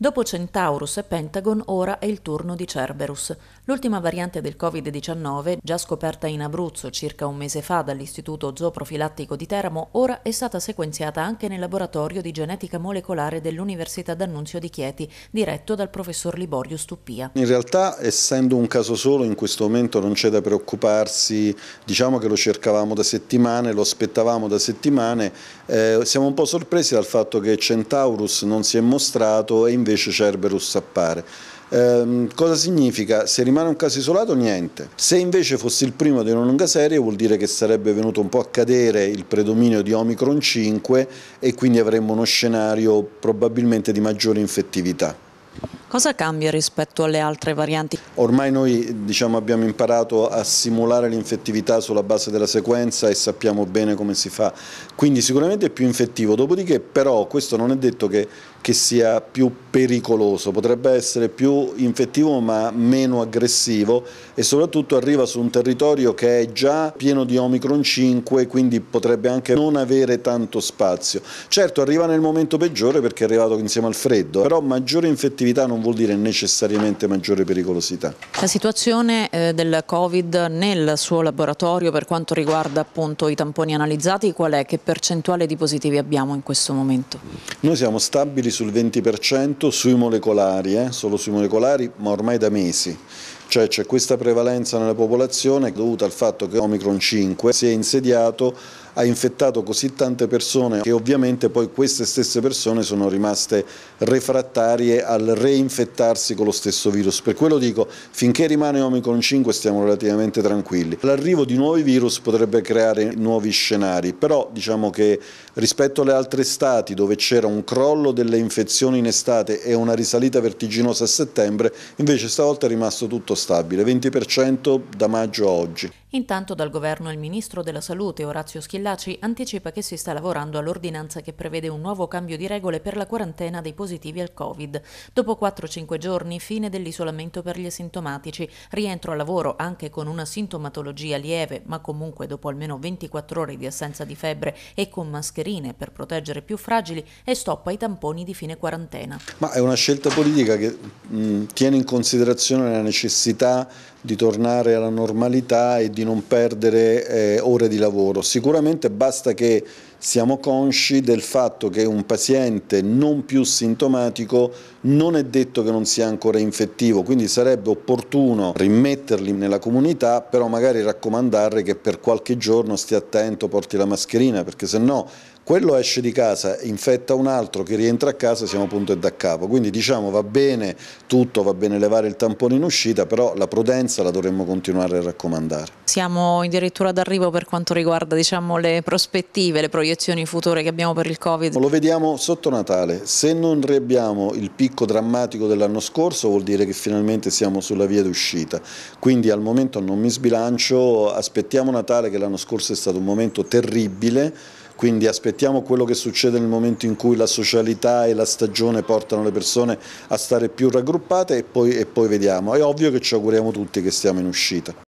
Dopo Centaurus e Pentagon ora è il turno di Cerberus. L'ultima variante del Covid-19, già scoperta in Abruzzo circa un mese fa dall'Istituto Zooprofilattico di Teramo, ora è stata sequenziata anche nel laboratorio di genetica molecolare dell'Università d'Annunzio di Chieti, diretto dal professor Liborio Stuppia. In realtà, essendo un caso solo, in questo momento non c'è da preoccuparsi, diciamo che lo cercavamo da settimane, lo aspettavamo da settimane, eh, siamo un po' sorpresi dal fatto che Centaurus non si è mostrato e invece invece Cerberus appare. Eh, cosa significa? Se rimane un caso isolato niente, se invece fosse il primo di una lunga serie vuol dire che sarebbe venuto un po' a cadere il predominio di Omicron 5 e quindi avremmo uno scenario probabilmente di maggiore infettività. Cosa cambia rispetto alle altre varianti? Ormai noi diciamo, abbiamo imparato a simulare l'infettività sulla base della sequenza e sappiamo bene come si fa, quindi sicuramente è più infettivo, dopodiché però questo non è detto che che sia più pericoloso, potrebbe essere più infettivo ma meno aggressivo e soprattutto arriva su un territorio che è già pieno di Omicron 5 quindi potrebbe anche non avere tanto spazio. Certo arriva nel momento peggiore perché è arrivato insieme al freddo, però maggiore infettività non vuol dire necessariamente maggiore pericolosità. La situazione eh, del Covid nel suo laboratorio per quanto riguarda appunto i tamponi analizzati qual è? Che percentuale di positivi abbiamo in questo momento? Noi siamo stabili giri sul 20% sui molecolari, eh, solo sui molecolari, ma ormai da mesi. Cioè c'è questa prevalenza nella popolazione dovuta al fatto che Omicron 5 si è insediato ha infettato così tante persone che ovviamente poi queste stesse persone sono rimaste refrattarie al reinfettarsi con lo stesso virus. Per quello dico, finché rimane Omicron 5 stiamo relativamente tranquilli. L'arrivo di nuovi virus potrebbe creare nuovi scenari, però diciamo che rispetto alle altre stati dove c'era un crollo delle infezioni in estate e una risalita vertiginosa a settembre, invece stavolta è rimasto tutto stabile, 20% da maggio a oggi. Intanto dal governo il ministro della salute Orazio Schillari Schillaci anticipa che si sta lavorando all'ordinanza che prevede un nuovo cambio di regole per la quarantena dei positivi al Covid. Dopo 4-5 giorni, fine dell'isolamento per gli asintomatici, rientro al lavoro anche con una sintomatologia lieve, ma comunque dopo almeno 24 ore di assenza di febbre e con mascherine per proteggere più fragili e stop ai tamponi di fine quarantena. Ma è una scelta politica che mh, tiene in considerazione la necessità di tornare alla normalità e di non perdere eh, ore di lavoro. Sicuramente Semplicemente basta che siamo consci del fatto che un paziente non più sintomatico non è detto che non sia ancora infettivo, quindi sarebbe opportuno rimetterli nella comunità, però magari raccomandare che per qualche giorno stia attento, porti la mascherina, perché se no quello esce di casa, infetta un altro che rientra a casa, siamo punto e da capo. Quindi diciamo va bene tutto, va bene levare il tampone in uscita, però la prudenza la dovremmo continuare a raccomandare. Siamo addirittura d'arrivo per quanto riguarda diciamo, le prospettive, le proiezioni future che abbiamo per il Covid. Lo vediamo sotto Natale, se non riabbiamo il picco drammatico dell'anno scorso vuol dire che finalmente siamo sulla via d'uscita. Quindi al momento non mi sbilancio, aspettiamo Natale che l'anno scorso è stato un momento terribile, quindi aspettiamo quello che succede nel momento in cui la socialità e la stagione portano le persone a stare più raggruppate e poi, e poi vediamo. È ovvio che ci auguriamo tutti che stiamo in uscita.